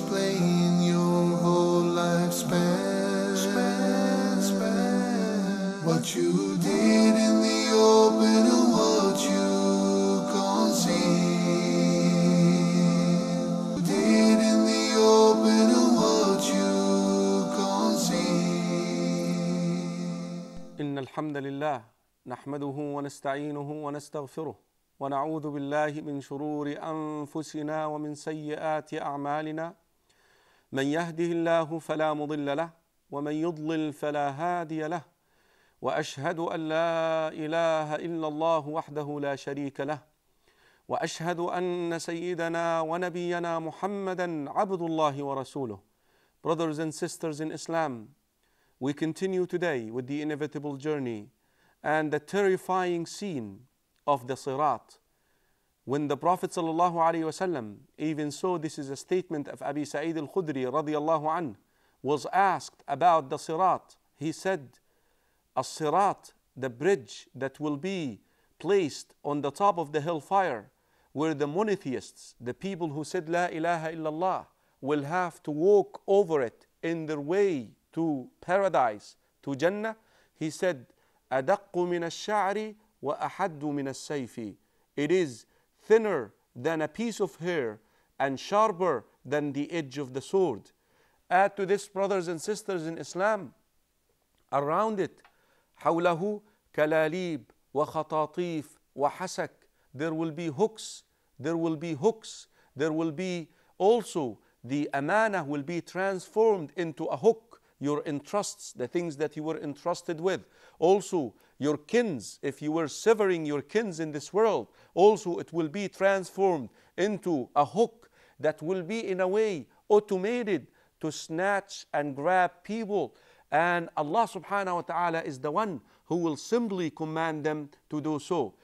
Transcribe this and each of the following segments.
explain your whole life Span, span. What you did in the open and what you conceived. Did in the open and what you conceived. إن الحمد لله نحمده ونستعينه ونستغفره. ونعوذ بالله من شرور انفسنا ومن سيئات اعمالنا من يهده الله فلا مضل له ومن يضلل فلا هادي له واشهد ان لا اله الا الله وحده لا شريك له واشهد ان سيدنا ونبينا محمدا عبد الله ورسوله brothers and sisters in islam we continue today with the inevitable journey and the terrifying scene of the sirat When the Prophet ﷺ, even so, this is a statement of Abi Sa'id al Khudri an, was asked about the Sirat. He said, "A Sirat, the bridge that will be placed on the top of the hellfire, where the monotheists, the people who said La ilaha illallah, will have to walk over it in their way to paradise, to Jannah. He said, أدق من الشعر وأحد من السيف. It is thinner than a piece of hair, and sharper than the edge of the sword. Add to this, brothers and sisters in Islam, around it, حوله كلاليب وخطاطيف وحسك. There will be hooks, there will be hooks, there will be also the amana will be transformed into a hook your entrusts, the things that you were entrusted with. Also, your kins, if you were severing your kins in this world, also it will be transformed into a hook that will be, in a way, automated to snatch and grab people. And Allah subhanahu wa ta'ala is the one who will simply command them to do so.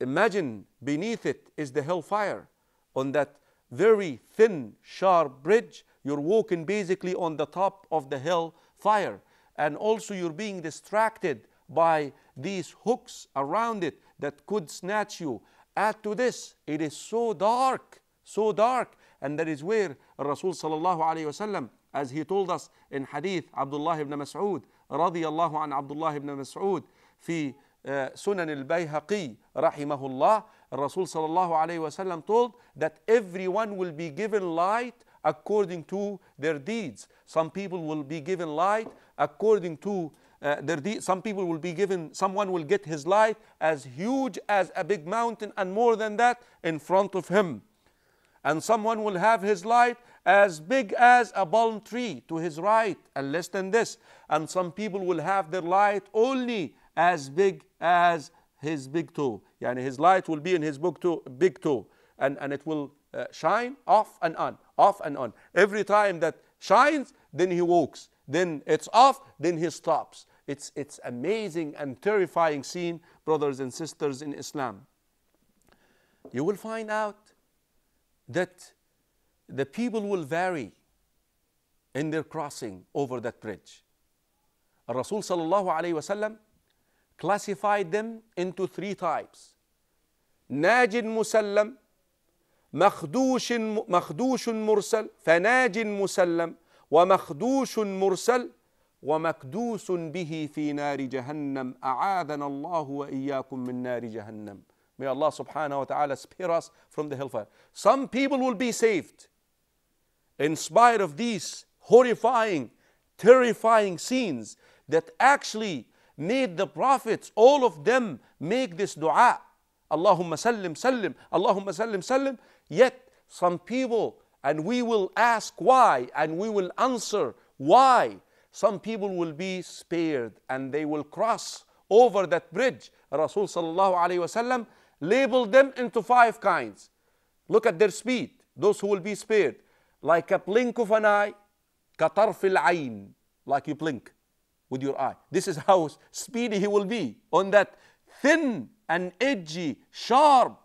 Imagine beneath it is the hellfire on that very thin, sharp bridge you're walking basically on the top of the hill fire. And also you're being distracted by these hooks around it that could snatch you. Add to this, it is so dark, so dark. And that is where Rasul sallallahu wasallam, as he told us in hadith Abdullah ibn Mas'ud, رضي الله عن عبد الله بن مسعود في سنن البيهقي رحمه الله الرسول صلى told that everyone will be given light according to their deeds. Some people will be given light according to uh, their deeds. Some people will be given, someone will get his light as huge as a big mountain and more than that in front of him. And someone will have his light as big as a palm tree to his right and less than this. And some people will have their light only as big as his big toe. Yani his light will be in his big toe, big toe and, and it will uh, shine off and on off and on. Every time that shines, then he walks. Then it's off, then he stops. It's, it's amazing and terrifying scene, brothers and sisters in Islam. You will find out that the people will vary in their crossing over that bridge. Rasul sallallahu alayhi wasallam classified them into three types. Najid musallam, مخدوش مخدوش مرسل فناج مسلم ومخدوش مرسل ومكدوس به في نار جهنم أعاذنا الله وإياكم من نار جهنم May Allah subhanahu wa ta'ala spare us from the hellfire. Some people will be saved in spite of these horrifying, terrifying scenes that actually made the prophets, all of them, make this dua. اللهم سلم سلم اللهم سلم سلم Yet some people, and we will ask why, and we will answer why. Some people will be spared and they will cross over that bridge. Rasul sallallahu wasallam labeled them into five kinds. Look at their speed, those who will be spared. Like a blink of an eye, katarfil ayn, like you blink with your eye. This is how speedy he will be on that thin and edgy, sharp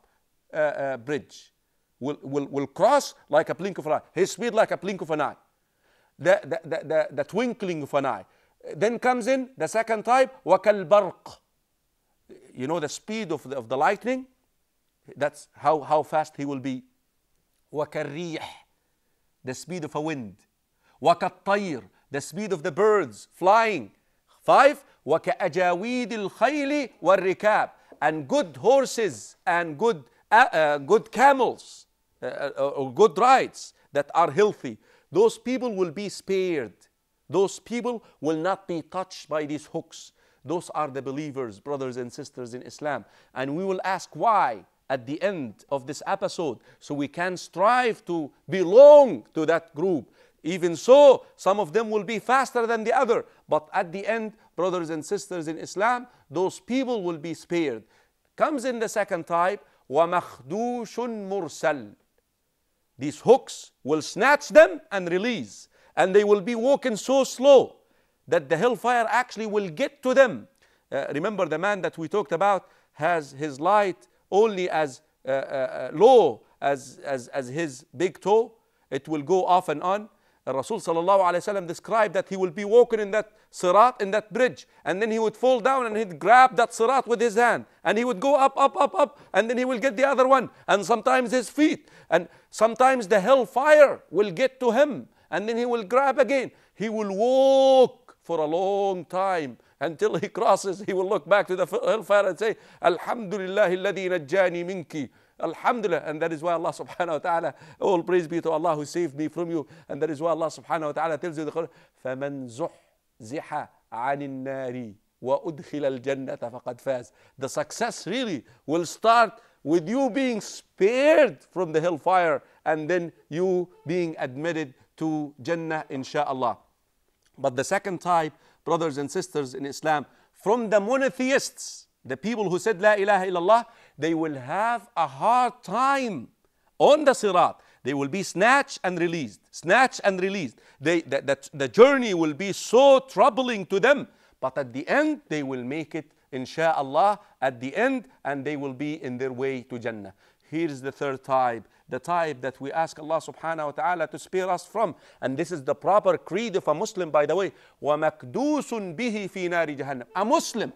uh, uh, bridge will, will, will cross like a blink of an eye, his speed like a blink of an eye, the, the, the, the, the twinkling of an eye. Then comes in the second type, وَكَالْبَرْقِ You know the speed of the, of the lightning? That's how, how fast he will be. وَكَالْرِيحِ The speed of a wind. وَكَالطَّيْرِ The speed of the birds flying. Five, وَكَأَجَاوِيدِ الْخَيْلِ وَالرِّكَابِ And good horses and good uh, uh, good camels uh, uh, uh, or good rights that are healthy, those people will be spared. Those people will not be touched by these hooks. Those are the believers, brothers and sisters in Islam. And we will ask why at the end of this episode so we can strive to belong to that group. Even so, some of them will be faster than the other. But at the end, brothers and sisters in Islam, those people will be spared. Comes in the second type, وَمَخْدُوشٌ مُرْسَلٌ these hooks will snatch them and release. And they will be walking so slow that the hellfire actually will get to them. Uh, remember the man that we talked about has his light only as uh, uh, uh low as, as, as his big toe. It will go off and on. Rasul sallallahu alayhi wasallam described that he will be walking in that sirat, in that bridge, and then he would fall down and he'd grab that sirat with his hand, and he would go up, up, up, up, and then he will get the other one, and sometimes his feet, and sometimes the hellfire will get to him, and then he will grab again. He will walk for a long time until he crosses. He will look back to the hellfire and say, Alhamdulillah, alladhi najjani minki. Alhamdulillah. And that is why Allah subhanahu wa ta'ala, all oh, praise be to Allah who saved me from you. And that is why Allah subhanahu wa ta'ala tells you the Quran, فَمَنْ زُحْزِحَ عَنِ النَّارِ وَأُدْخِلَ الْجَنَّةَ فَقَدْ فَازَ The success really will start with you being spared from the hellfire and then you being admitted to Jannah insha'Allah. But the second type, brothers and sisters in Islam, from the monotheists, the people who said La ilaha illallah, they will have a hard time on the sirat. They will be snatched and released, snatched and released. They, the journey will be so troubling to them. But at the end, they will make it, insha'Allah, at the end, and they will be in their way to Jannah. Here's the third type, the type that we ask Allah subhanahu wa ta'ala to spare us from. And this is the proper creed of a Muslim, by the way. وَمَكْدُوسٌ بِهِ فِي نَارِ جَهَنَّمَ A Muslim,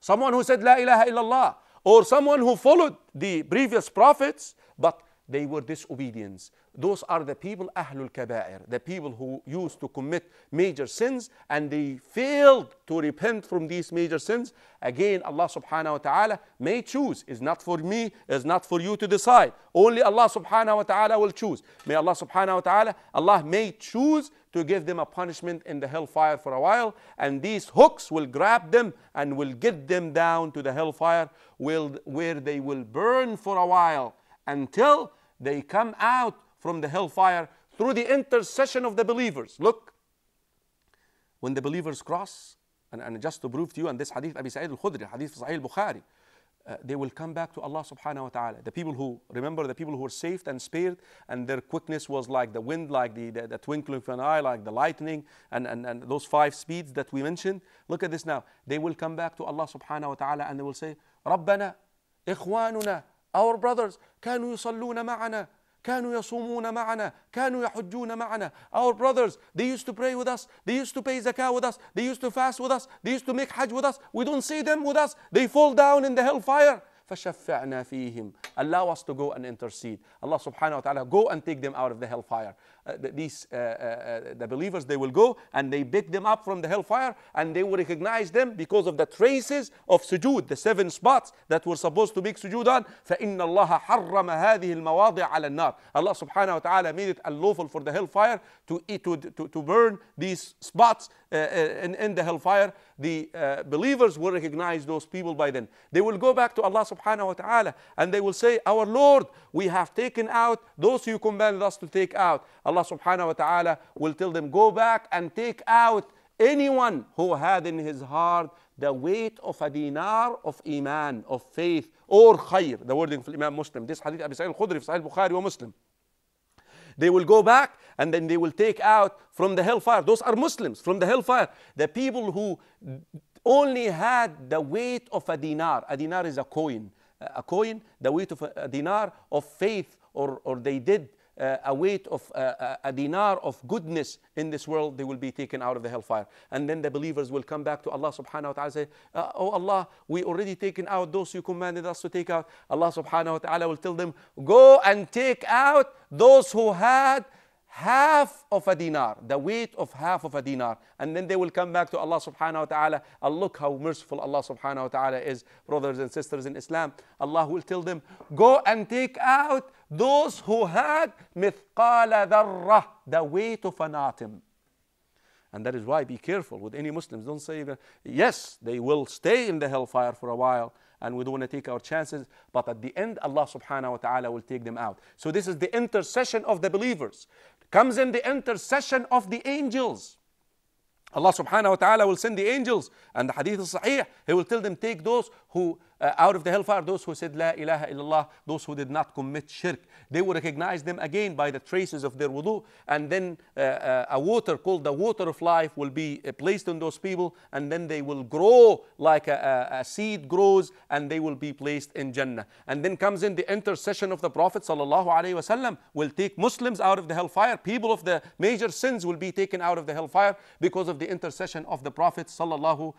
someone who said, La ilaha illallah, or someone who followed the previous prophets, but they were disobedience those are the people ahlul kabair the people who used to commit major sins and they failed to repent from these major sins again allah subhanahu wa ta'ala may choose it's not for me it's not for you to decide only allah subhanahu wa ta'ala will choose may allah subhanahu wa ta'ala allah may choose to give them a punishment in the hellfire for a while and these hooks will grab them and will get them down to the hellfire where they will burn for a while until they come out from the hellfire through the intercession of the believers. Look, when the believers cross, and, and just to prove to you, and this hadith Abi Sa'id al-Khudri, hadith Sahih al-Bukhari, uh, they will come back to Allah subhanahu wa ta'ala. The people who, remember the people who were saved and spared, and their quickness was like the wind, like the, the, the twinkling of an eye, like the lightning, and, and, and those five speeds that we mentioned. Look at this now. They will come back to Allah subhanahu wa ta'ala and they will say, رَبَّنَا إِخْوَانُنَا Our brothers, كَانُوا يُصَلُّونَ مَعَنَا كانوا يصومون معنا كانوا يحجون معنا our brothers they used to pray with us they used to pay zakah with us they used to fast with us they used to make hajj with us we don't see them with us they fall down in the hellfire فشفعنا فيهم allow us to go and intercede Allah subhanahu wa ta'ala go and take them out of the hellfire uh, these uh, uh, uh, the believers they will go and they pick them up from the hellfire and they will recognize them because of the traces of sujood the seven spots that were supposed to make sujood on فإن الله حرم هذه المواضع على النار Allah subhanahu wa ta'ala made it unlawful for the hellfire to, to, to, to burn these spots uh, uh, in, in the hellfire the uh, believers will recognize those people by then. They will go back to Allah subhanahu wa ta'ala and they will say, Our Lord, we have taken out those you commanded us to take out. Allah subhanahu wa ta'ala will tell them, go back and take out anyone who had in his heart the weight of a dinar of iman, of faith, or khair, the wording of Imam Muslim. This hadith Abi Sa'id al-Khudri, Sahih Bukhari were Muslim. They will go back and then they will take out from the hellfire. Those are Muslims from the hellfire. The people who only had the weight of a dinar. A dinar is a coin. A coin, the weight of a dinar of faith, or, or they did uh, a weight of uh, uh, a dinar of goodness in this world, they will be taken out of the hellfire. And then the believers will come back to Allah subhanahu wa ta'ala say, uh, Oh Allah, we already taken out those you commanded us to take out. Allah subhanahu wa ta'ala will tell them, Go and take out those who had half of a dinar, the weight of half of a dinar. And then they will come back to Allah subhanahu wa ta'ala. And look how merciful Allah subhanahu wa ta'ala is, brothers and sisters in Islam. Allah will tell them, Go and take out those who had mithqala dharrah, the weight of an atom. And that is why be careful with any Muslims. Don't say, that, yes, they will stay in the hellfire for a while and we don't want to take our chances, but at the end, Allah subhanahu wa ta'ala will take them out. So this is the intercession of the believers. Comes in the intercession of the angels. Allah subhanahu wa ta'ala will send the angels and the hadith is sahih. He will tell them, take those who uh, out of the hellfire, those who said La ilaha illallah, those who did not commit shirk. They will recognize them again by the traces of their wudu, and then uh, uh, a water called the water of life will be uh, placed on those people, and then they will grow like a, a, a, seed grows, and they will be placed in Jannah. And then comes in the intercession of the Prophet sallallahu will take Muslims out of the hellfire. People of the major sins will be taken out of the hellfire because of the intercession of the Prophet sallallahu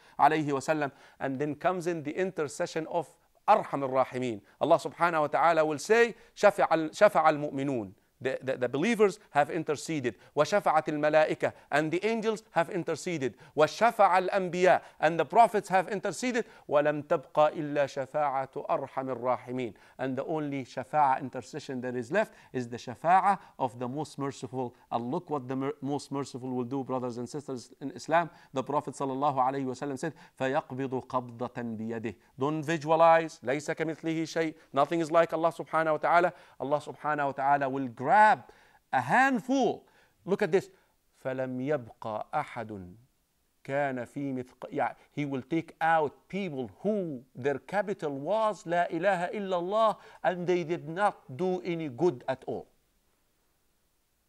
and then comes in the intercession intercession of Arhamir Rahimin. Allah subhanahu wa ta'ala will say, شفع, شفع المؤمنون. the, the, the believers have interceded. وَشَفَعَتِ الْمَلَائِكَةِ And the angels have interceded. وَشَفَعَ الْأَنْبِيَاءِ And the prophets have interceded. وَلَمْ تَبْقَى إِلَّا شَفَاعَةُ أَرْحَمِ الرَّاحِمِينَ And the only shafa'a intercession that is left is the shafa'a of the most merciful. And look what the most merciful will do, brothers and sisters in Islam. The Prophet ﷺ said, فَيَقْبِضُ قَبْضَةً بِيَدِهِ Don't visualize. لَيْسَ كَمِثْلِهِ شَيْءٍ Nothing is like Allah subhanahu wa ta'ala. Allah subhanahu wa ta'ala will grant grab a handful. Look at this. فَلَمْ يَبْقَى أَحَدٌ كَانَ فِي مِثْقَ yeah, He will take out people who their capital was La ilaha illallah and they did not do any good at all.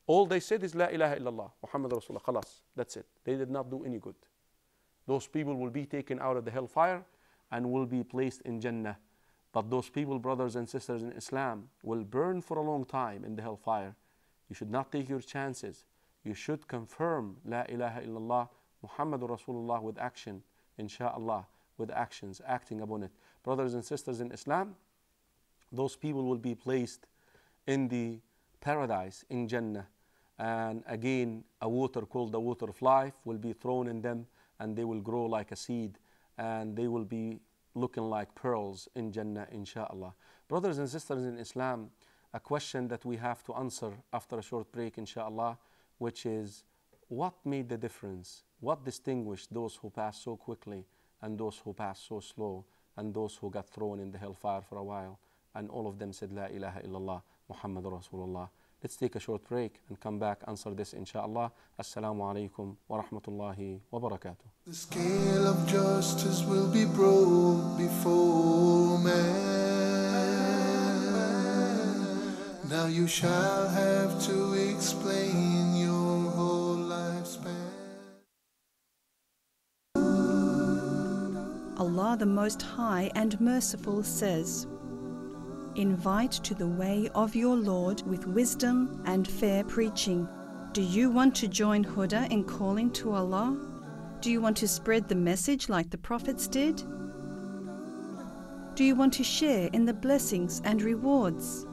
All they said is La ilaha illallah, Muhammad Rasulullah, that's it. They did not do any good. Those people will be taken out of the hellfire and will be placed in Jannah but those people, brothers and sisters in Islam, will burn for a long time in the hellfire. You should not take your chances. You should confirm La ilaha illallah Muhammadur Rasulullah with action, insha'Allah, with actions, acting upon it. Brothers and sisters in Islam, those people will be placed in the paradise in Jannah. And again, a water called the water of life will be thrown in them, and they will grow like a seed, and they will be looking like pearls in Jannah, Insha'Allah, Brothers and sisters in Islam, a question that we have to answer after a short break, Insha'Allah, which is what made the difference? What distinguished those who passed so quickly and those who passed so slow and those who got thrown in the hellfire for a while? And all of them said, La ilaha illallah, Muhammad Rasulullah. Let's take a short break and come back, answer this inshallah. Assalamu alaikum wa rahmatullahi wa barakatuh. The scale of justice will be brought before man. Now you shall have to explain your whole lifespan. Allah the Most High and Merciful says, invite to the way of your Lord with wisdom and fair preaching. Do you want to join Huda in calling to Allah? Do you want to spread the message like the prophets did? Do you want to share in the blessings and rewards?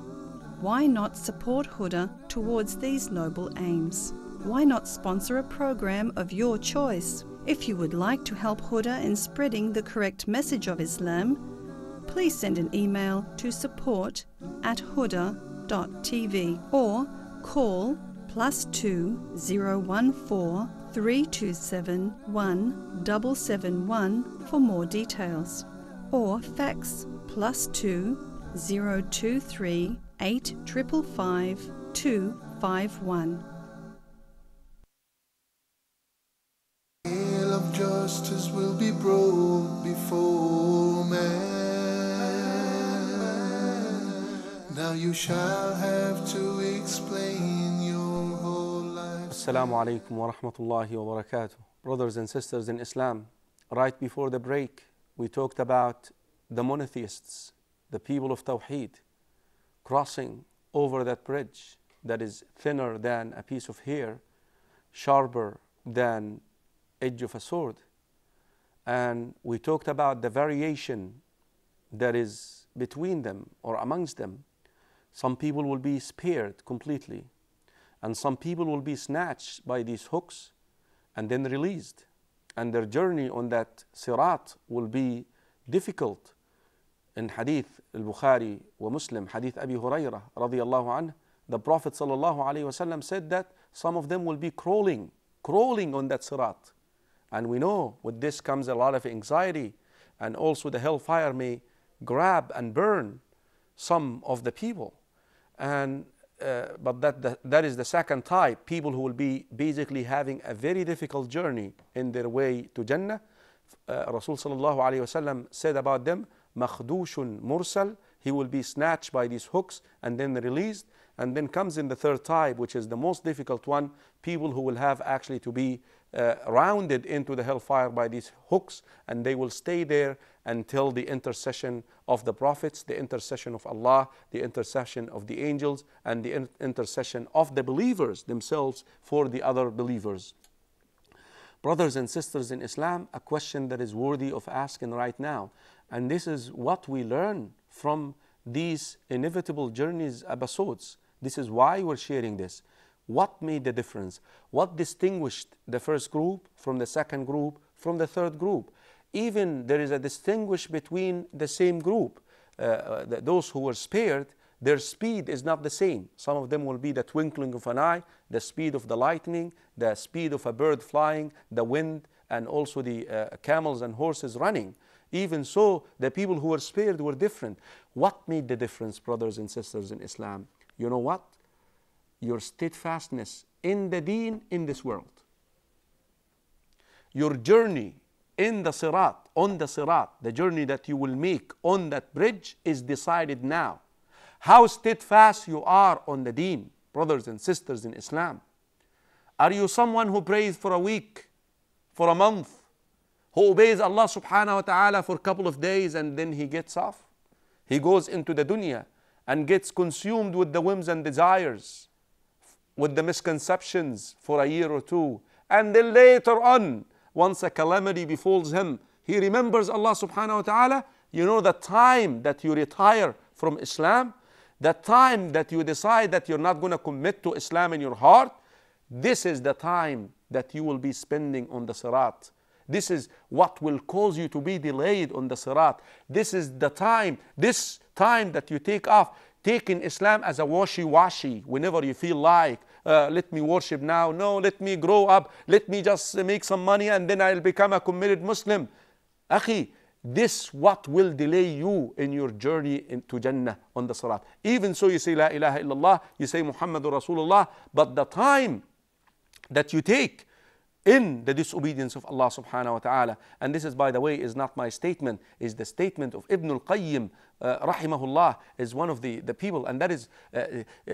Why not support Huda towards these noble aims? Why not sponsor a program of your choice? If you would like to help Huda in spreading the correct message of Islam, please send an email to support at huda.tv or call plus two zero one four three two seven one double seven one for more details or fax plus two zero two three eight triple five two five one. justice will be brought before man. Now you shall have to explain your whole life. Assalamu alaikum wa rahmatullahi wa barakatuh. Brothers and sisters in Islam, right before the break, we talked about the monotheists, the people of Tawheed, crossing over that bridge that is thinner than a piece of hair, sharper than edge of a sword. And we talked about the variation that is between them or amongst them. Some people will be spared completely, and some people will be snatched by these hooks and then released. And their journey on that sirat will be difficult. In Hadith al Bukhari wa Muslim, Hadith Abi Hurairah, radiallahu anhu, the Prophet وسلم, said that some of them will be crawling, crawling on that sirat. And we know with this comes a lot of anxiety, and also the hellfire may grab and burn some of the people and uh, but that, that is the second type people who will be basically having a very difficult journey in their way to Jannah uh, Rasul sallallahu alaihi wasallam said about them makhdushun mursal he will be snatched by these hooks and then released and then comes in the third type which is the most difficult one people who will have actually to be uh, rounded into the hellfire by these hooks and they will stay there until the intercession of the prophets, the intercession of Allah, the intercession of the angels, and the in intercession of the believers themselves for the other believers. Brothers and sisters in Islam, a question that is worthy of asking right now, and this is what we learn from these inevitable journeys, episodes. This is why we're sharing this. What made the difference? What distinguished the first group from the second group from the third group? Even there is a distinguish between the same group. Uh, uh the, those who were spared, their speed is not the same. Some of them will be the twinkling of an eye, the speed of the lightning, the speed of a bird flying, the wind, and also the uh, camels and horses running. Even so, the people who were spared were different. What made the difference, brothers and sisters in Islam? You know what? your steadfastness in the deen in this world. Your journey in the sirat, on the sirat, the journey that you will make on that bridge is decided now. How steadfast you are on the deen, brothers and sisters in Islam. Are you someone who prays for a week, for a month, who obeys Allah subhanahu wa ta'ala for a couple of days and then he gets off? He goes into the dunya and gets consumed with the whims and desires with the misconceptions for a year or two. And then later on, once a calamity befalls him, he remembers Allah subhanahu wa ta'ala. You know, the time that you retire from Islam, the time that you decide that you're not going to commit to Islam in your heart, this is the time that you will be spending on the Sirat. This is what will cause you to be delayed on the Sirat. This is the time, this time that you take off, taking Islam as a washy washy whenever you feel like, uh, let me worship now. No, let me grow up. Let me just make some money and then I'll become a committed Muslim. Akhi, this what will delay you in your journey into Jannah on the Salat. Even so, you say La ilaha illallah, you say Muhammadur Rasulullah, but the time that you take in the disobedience of Allah subhanahu wa ta'ala. And this is, by the way, is not my statement, is the statement of Ibn al-Qayyim, uh, rahimahullah, is one of the, the people. And that is, uh, uh,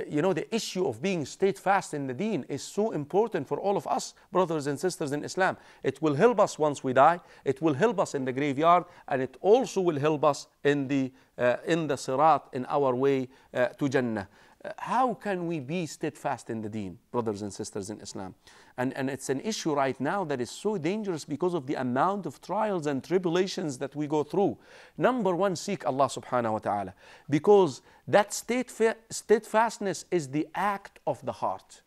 you know, the issue of being steadfast in the deen is so important for all of us, brothers and sisters in Islam. It will help us once we die, it will help us in the graveyard, and it also will help us in the, uh, in the sirat, in our way uh, to Jannah how can we be steadfast in the deen, brothers and sisters in Islam? And, and it's an issue right now that is so dangerous because of the amount of trials and tribulations that we go through. Number one, seek Allah subhanahu wa ta'ala, because that steadfastness is the act of the heart.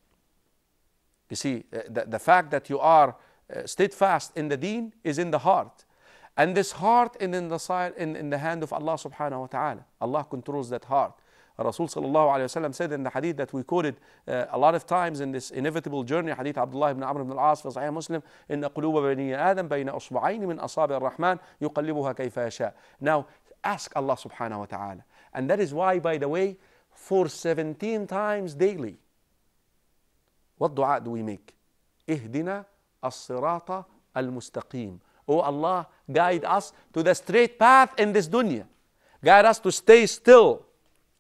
You see, uh, the, the fact that you are uh, steadfast in the deen is in the heart. And this heart is in the, in, in the hand of Allah subhanahu wa ta'ala. Allah controls that heart. الرسول صلى الله عليه وسلم said in the hadith that we quoted uh, a lot of times in this inevitable journey, hadith عبد الله بن عمرو بن العاص في صحيح مسلم, إن قلوب بني آدم بين أصبعين من أصابع الرحمن يقلبها كيف يشاء. Now ask Allah subhanahu wa ta'ala. And that is why, by the way, for 17 times daily, what dua do we make? اهدنا الصراط المستقيم. Oh Allah, guide us to the straight path in this dunya. Guide us to stay still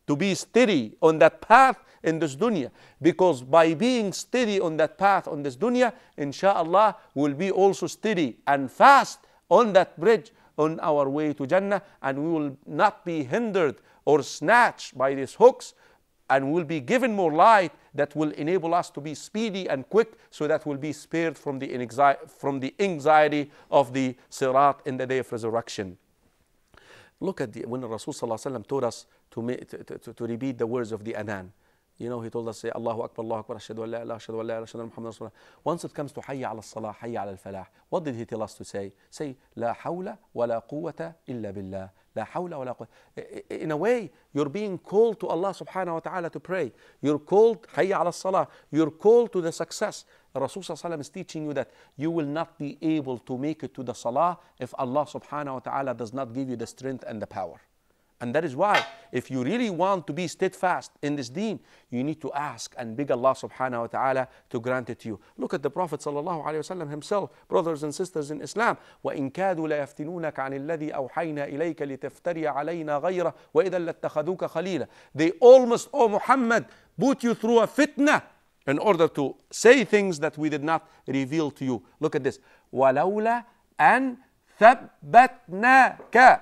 to be steady on that path in this dunya because by being steady on that path on this dunya inshallah we'll be also steady and fast on that bridge on our way to jannah and we will not be hindered or snatched by these hooks and we'll be given more light that will enable us to be speedy and quick so that we'll be spared from the, anxiety, from the anxiety of the sirat in the day of resurrection Look at the, when Rasul sallallahu alaihi wasallam told us to, make, to, to, to repeat the words of the Anan. You know, he told us, say, Allahu Akbar, Allahu Akbar, Ashadu Allah, Allah, Ashadu Allah, Ashadu Allah, Ashadu Muhammad Rasulullah. Once it comes to Hayya ala salah, Hayya ala al-falah, what did he tell us to say? Say, La hawla wa la quwata illa billah. La hawla wa la quwata. In a way, you're being called to Allah subhanahu wa ta'ala to pray. You're called Hayya ala salah. You're called to the success. Rasul is teaching you that you will not be able to make it to the salah if Allah subhanahu wa ta'ala does not give you the strength and the power. And that is why, if you really want to be steadfast in this deen, you need to ask and beg Allah subhanahu wa ta'ala to grant it to you. Look at the Prophet sallallahu alayhi wasallam himself, brothers and sisters in Islam. وَإِن لَيَفْتِنُونَكَ عَنِ الَّذِي أَوْحَيْنَا إِلَيْكَ لِتَفْتَرِيَ عَلَيْنَا غَيْرَهُ وَإِذًا لَاتَّخَذُوكَ خَلِيلًا They almost, oh Muhammad, put you through a fitna in order to say things that we did not reveal to you. Look at this. وَلَوْلَا أَن ثَبَّتْنَاكَ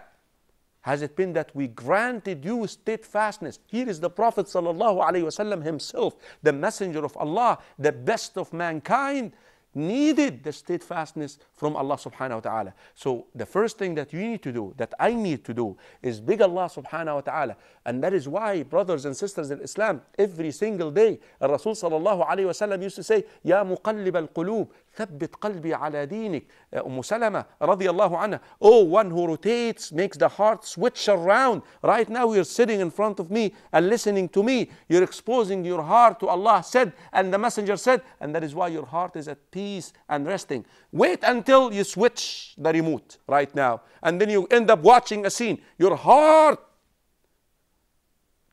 Has it been that we granted you steadfastness? Here is the Prophet sallallahu alaihi wasallam himself, the messenger of Allah, the best of mankind, needed the steadfastness from Allah subhanahu wa ta'ala. So the first thing that you need to do, that I need to do, is beg Allah subhanahu wa ta'ala. And that is why, brothers and sisters in Islam, every single day, Rasul sallallahu alayhi wa sallam used to say, Ya muqallib al-qulub, thabbit qalbi ala dinik. Uh, umm Salama radiallahu anha, Oh, one who rotates, makes the heart switch around. Right now you're sitting in front of me and listening to me. You're exposing your heart to Allah said, and the messenger said, and that is why your heart is at peace peace and resting. Wait until you switch the remote right now, and then you end up watching a scene. Your heart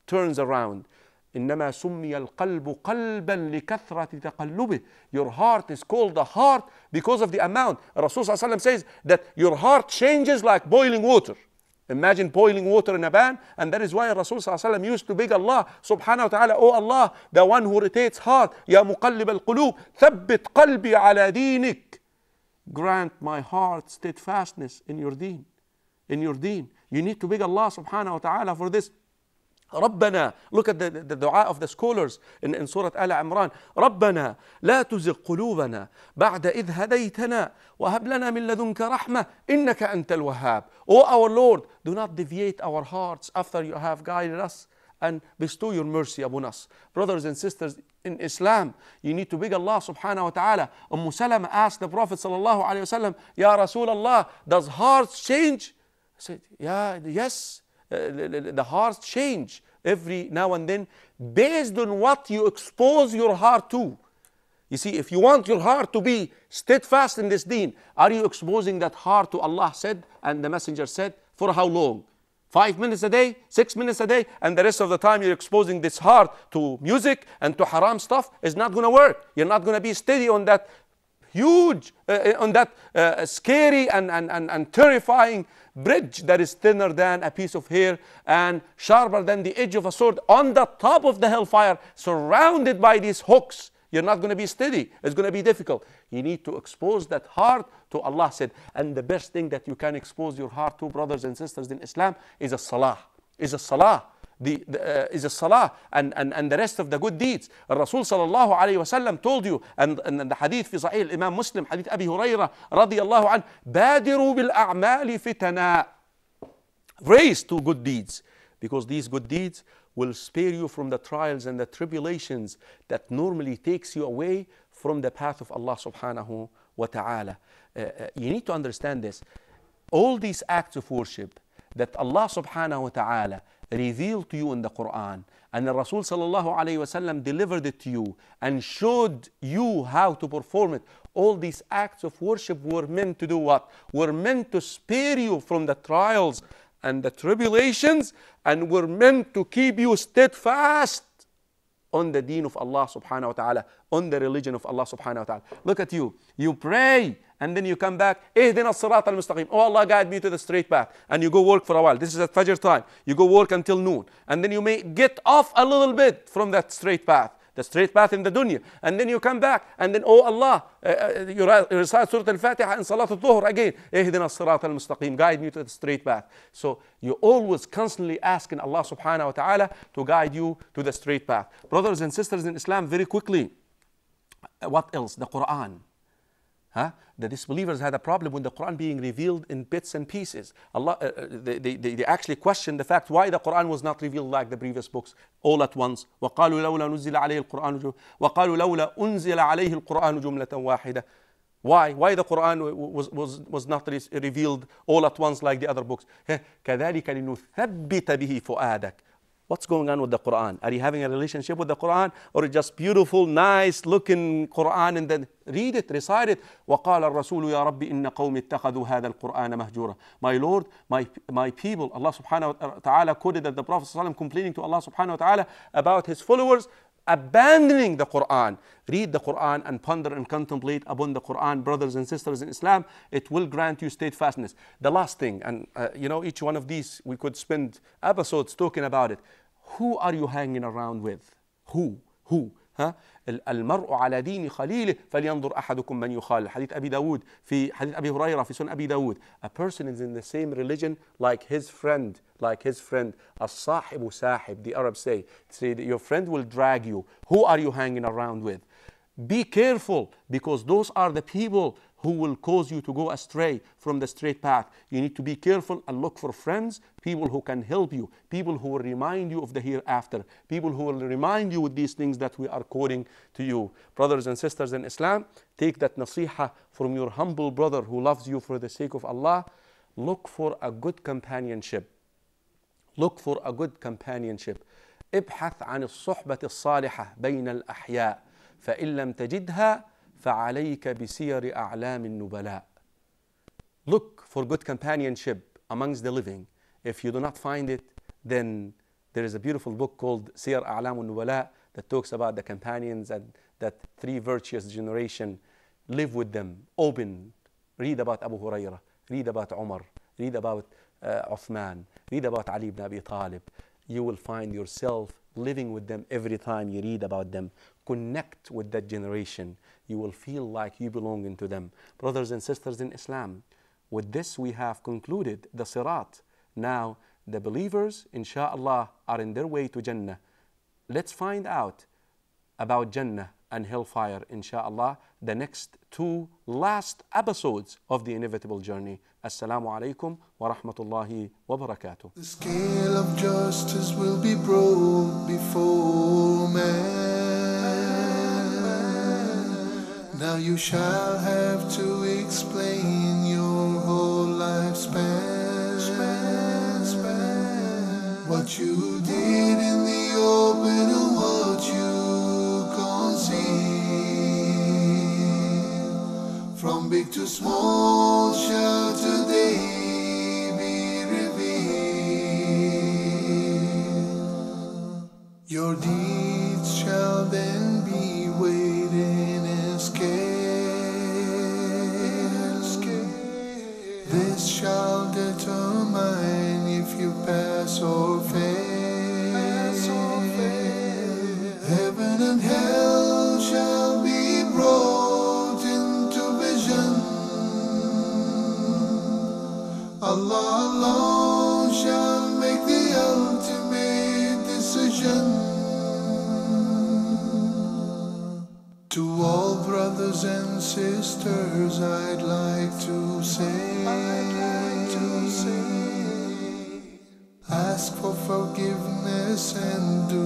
turns around. إنما سمي القلب قلبا لكثرة تقلبه. Your heart is called the heart because of the amount. Rasul says that your heart changes like boiling water. Imagine boiling water in a pan, and that is why Rasul ﷺ used to beg Allah subhanahu wa ta'ala, Oh Allah, the one who rotates heart, Ya muqallib al-qulub, thabbit qalbi ala dinik. Grant my heart steadfastness in your deen, in your deen. You need to beg Allah subhanahu wa ta'ala for this ربنا look at the, the dua of the scholars in, in سورة آل عمران ربنا لا تزغ قلوبنا بعد إذ هديتنا وهب لنا من لدنك رحمة إنك أنت الوهاب O our Lord do not deviate our hearts after you have guided us and bestow your mercy upon us. Brothers and sisters in Islam, you need to beg Allah subhanahu wa ta'ala. Umm Salama asked the Prophet صلى الله عليه وسلم يا رسول الله does hearts change? He said, yeah, yes, the hearts change. every now and then based on what you expose your heart to. You see, if you want your heart to be steadfast in this deen, are you exposing that heart to Allah said and the Messenger said for how long? Five minutes a day, six minutes a day, and the rest of the time you're exposing this heart to music and to haram stuff It's not going to work. You're not going to be steady on that huge, uh, uh, on that uh, scary and, and, and, and terrifying bridge that is thinner than a piece of hair and sharper than the edge of a sword on the top of the hellfire, surrounded by these hooks. You're not going to be steady. It's going to be difficult. You need to expose that heart to Allah said. And the best thing that you can expose your heart to, brothers and sisters in Islam, is a salah. Is a salah the, the, uh, is الصلاة and, and, and the rest of the good deeds الرسول صلى الله عليه وسلم told you and, and the hadith في صحيح الإمام مسلم حديث أبي هريرة رضي الله عنه بادروا بالأعمال فتنا race to good deeds because these good deeds will spare you from the trials and the tribulations that normally takes you away from the path of Allah subhanahu wa ta'ala uh, uh, you need to understand this all these acts of worship that Allah subhanahu wa ta'ala revealed to you in the Quran and the Rasul sallallahu alayhi wasallam delivered it to you and showed you how to perform it. All these acts of worship were meant to do what? Were meant to spare you from the trials and the tribulations and were meant to keep you steadfast on the deen of Allah subhanahu wa ta'ala, on the religion of Allah subhanahu wa ta'ala. Look at you. You pray, and then you come back eh, oh Allah guide me to the straight path and you go work for a while this is at Fajr time you go work until noon and then you may get off a little bit from that straight path the straight path in the dunya and then you come back and then oh Allah uh, you recite Surah Al-Fatiha and Salat Al-Dhuhr again guide me to the straight path so you always constantly asking Allah subhanahu wa ta'ala to guide you to the straight path brothers and sisters in Islam very quickly what else the Quran Huh? The disbelievers had a problem with the Quran being revealed in bits and pieces. Allah, uh, uh they, they, they actually questioned the fact why the Quran was not revealed like the previous books all at once. وقالوا لولا نزل عليه القرآن وقالوا لولا أنزل عليه القرآن جملة واحدة. Why? Why the Quran was, was, was not revealed all at once like the other books? كذلك لنثبت به فؤادك What's going on with the Quran? Are you having a relationship with the Quran? Or just beautiful, nice looking Quran and then read it, recite it. وَقَالَ الرَّسُولُ يَا inna إِنَّ قَوْمِ اتَّخَذُوا هَذَا الْقُرْآنَ مَهْجُورًا My Lord, my, my people, Allah subhanahu wa ta'ala quoted that the Prophet ﷺ complaining to Allah subhanahu wa ta'ala about his followers abandoning the Quran. Read the Quran and ponder and contemplate upon the Quran, brothers and sisters in Islam. It will grant you steadfastness. The last thing, and uh, you know, each one of these we could spend episodes talking about it. Who are you hanging around with? Who? Who? ها المرء على دين خليله فلينظر أحدكم من يخالل حديث أبي داود في حديث أبي هريرة في سنن أبي داود a person is in the same religion like his friend like his friend, as-sahib sahib, the Arabs say, say your friend will drag you. Who are you hanging around with? Be careful because those are the people who will cause you to go astray from the straight path. You need to be careful and look for friends, people who can help you, people who will remind you of the hereafter, people who will remind you with these things that we are quoting to you. Brothers and sisters in Islam, take that nasihah from your humble brother who loves you for the sake of Allah. Look for a good companionship. look for a good companionship ابحث عن الصحبة الصالحة بين الأحياء فإن لم تجدها فعليك بسير أعلام النبلاء look for good companionship amongst the living if you do not find it then there is a beautiful book called سير أعلام النبلاء that talks about the companions and that three virtuous generation live with them open read about Abu Hurairah read about Umar read about uh, Uthman Read about Ali ibn Abi Talib. You will find yourself living with them every time you read about them. Connect with that generation. You will feel like you belong into them. Brothers and sisters in Islam, with this we have concluded the Sirat. Now, the believers, inshallah, are in their way to Jannah. Let's find out about Jannah and hellfire, insha'Allah, the next two last episodes of The Inevitable Journey. Assalamu alaikum wa rahmatullahi wa barakatuh. The scale of justice will be broke before man. Now you shall have to explain your whole lifespan. What you did in the open From big to small shall today be revealed. Your deeds shall then be in as scale. This shall determine if you pass or fail. Allah alone shall make the ultimate decision. To all brothers and sisters, I'd like to say, like to say ask for forgiveness and do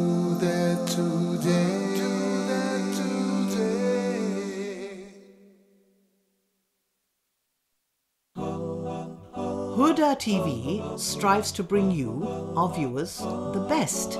TV strives to bring you, our viewers, the best